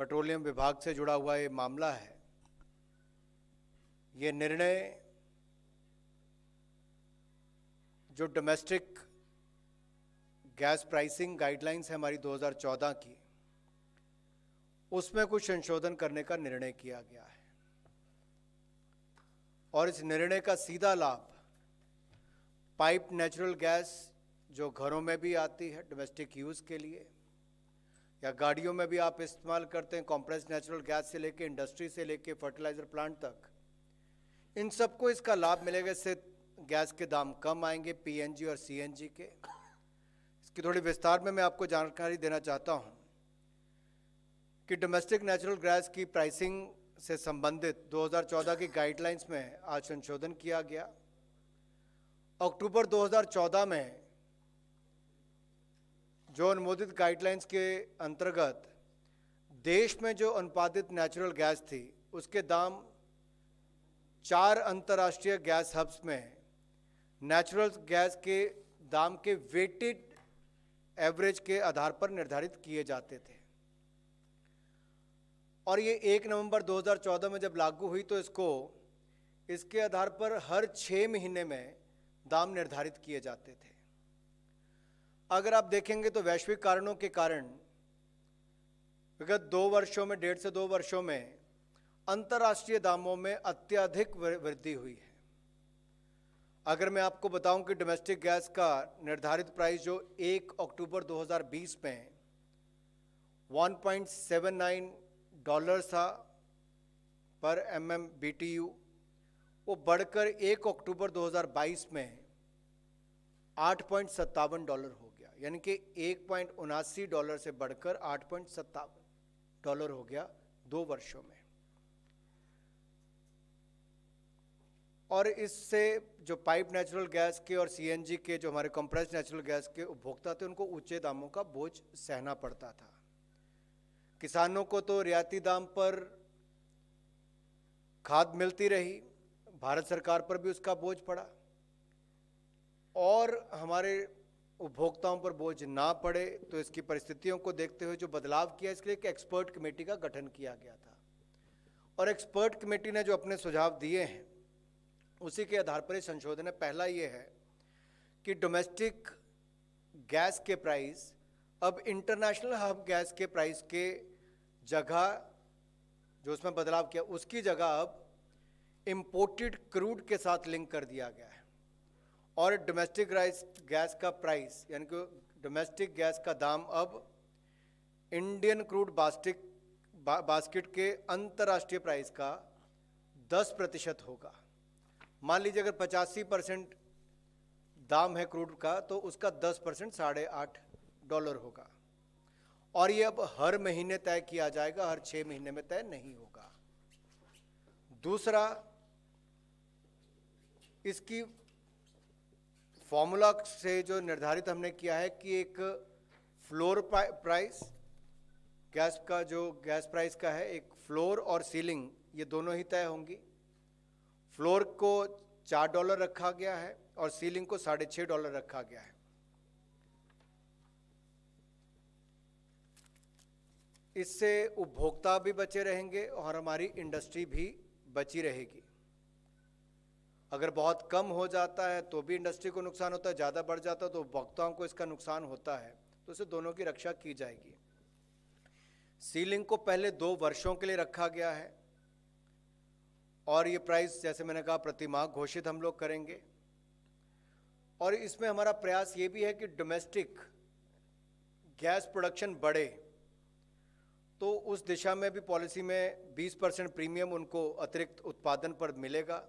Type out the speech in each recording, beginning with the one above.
petroleum विभाग से जुड़ा हुआ ये मामला है ये निर्णय जो डोमेस्टिक गैस प्राइसिंग गाइडलाइंस है हमारी 2014 की उसमें कुछ संशोधन करने का निर्णय किया गया है और इस निर्णय का सीधा लाभ पाइप नेचुरल गैस जो घरों में भी आती है डोमेस्टिक यूज़ के लिए या गाड़ियों में भी आप इस्तेमाल करते हैं कॉम्प्रेस नेचुरल गैस से लेके इंडस्ट्री से लेके फर्टिलाइज़र प्लांट तक इन सबको इसका लाभ मिलेगा इससे गैस के दाम कम आएंगे पीएनजी और सीएनजी के इसकी थोड़ी विस्तार में मैं आपको जानकारी देना चाहता हूँ कि डोमेस्टिक नेचुरल गैस की प्राइसिंग से संबंधित 2014 की गाइडलाइंस में आज संशोधन किया गया अक्टूबर 2014 में जो अनुमोदित गाइडलाइंस के अंतर्गत देश में जो अनुपादित नेचुरल गैस थी उसके दाम चार अंतर्राष्ट्रीय गैस हब्स में नेचुरल गैस के दाम के वेटेड एवरेज के आधार पर निर्धारित किए जाते थे और ये एक नवंबर 2014 में जब लागू हुई तो इसको इसके आधार पर हर छः महीने में दाम निर्धारित किए जाते थे अगर आप देखेंगे तो वैश्विक कारणों के कारण विगत दो वर्षों में डेढ़ से दो वर्षों में अंतर्राष्ट्रीय दामों में अत्यधिक वृद्धि हुई है अगर मैं आपको बताऊं कि डोमेस्टिक गैस का निर्धारित प्राइस जो 1 अक्टूबर 2020 में 1.79 डॉलर था पर M M B T U वो बढ़कर 1 अक्टूबर 2022 में आठ पॉइंट सत्तावन डॉलर हो यानी कि एक पॉइंट उनासी डॉलर से बढ़कर आठ पॉइंट सत्तावन डॉलर हो गया दो वर्षों में और इससे जो पाइप नेचुरल गैस के और सीएनजी के जो हमारे कंप्रेस नेचुरल गैस के उपभोक्ता थे उनको ऊंचे दामों का बोझ सहना पड़ता था किसानों को तो रियायती दाम पर खाद मिलती रही भारत सरकार पर भी उसका बोझ पड़ा और हमारे उपभोक्ताओं पर बोझ ना पड़े तो इसकी परिस्थितियों को देखते हुए जो बदलाव किया इसके लिए एक एक्सपर्ट कमेटी का गठन किया गया था और एक्सपर्ट कमेटी ने जो अपने सुझाव दिए हैं उसी के आधार पर संशोधन है पहला ये है कि डोमेस्टिक गैस के प्राइस अब इंटरनेशनल हब गैस के प्राइस के जगह जो उसमें बदलाव किया उसकी जगह अब इम्पोर्टेड क्रूड के साथ लिंक कर दिया गया है और डोमेस्टिक राइस गैस का प्राइस यानी कि डोमेस्टिक गैस का दाम अब इंडियन क्रूड बास्टिक बा, बास्केट के अंतर्राष्ट्रीय प्राइस का 10 प्रतिशत होगा मान लीजिए अगर पचासी परसेंट दाम है क्रूड का तो उसका 10 परसेंट साढ़े आठ डॉलर होगा और ये अब हर महीने तय किया जाएगा हर छः महीने में तय नहीं होगा दूसरा इसकी फॉर्मूला से जो निर्धारित हमने किया है कि एक फ्लोर प्राइस गैस का जो गैस प्राइस का है एक फ्लोर और सीलिंग ये दोनों ही तय होंगी फ्लोर को चार डॉलर रखा गया है और सीलिंग को साढ़े छः डॉलर रखा गया है इससे उपभोक्ता भी बचे रहेंगे और हमारी इंडस्ट्री भी बची रहेगी अगर बहुत कम हो जाता है तो भी इंडस्ट्री को नुकसान होता है ज़्यादा बढ़ जाता है तो उपभोक्ताओं को इसका नुकसान होता है तो इसे दोनों की रक्षा की जाएगी सीलिंग को पहले दो वर्षों के लिए रखा गया है और ये प्राइस जैसे मैंने कहा प्रतिमाह घोषित हम लोग करेंगे और इसमें हमारा प्रयास ये भी है कि डोमेस्टिक गैस प्रोडक्शन बढ़े तो उस दिशा में भी पॉलिसी में 20 परसेंट प्रीमियम उनको अतिरिक्त उत्पादन पर मिलेगा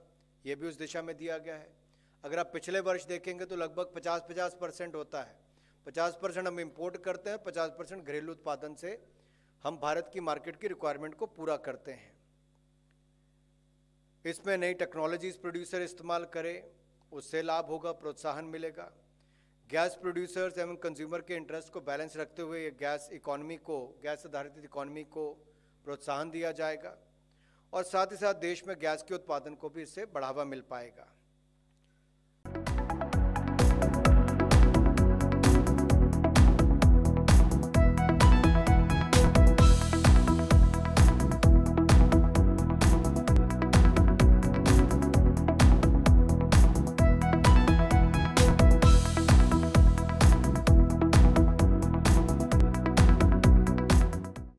ये भी उस दिशा में दिया गया है अगर आप पिछले वर्ष देखेंगे तो लगभग 50-50 परसेंट होता है 50 परसेंट हम इम्पोर्ट करते हैं 50 परसेंट घरेलू उत्पादन से हम भारत की मार्केट की रिक्वायरमेंट को पूरा करते हैं इसमें नई टेक्नोलॉजीज प्रोड्यूसर इस्तेमाल करें उससे लाभ होगा प्रोत्साहन मिलेगा गैस प्रोड्यूसर्स एवं कंज्यूमर के इंटरेस्ट को बैलेंस रखते हुए गैस इकोनॉमी को गैस आधारित इकोनॉमी को प्रोत्साहन दिया जाएगा और साथ ही साथ देश में गैस के उत्पादन को भी इससे बढ़ावा मिल पाएगा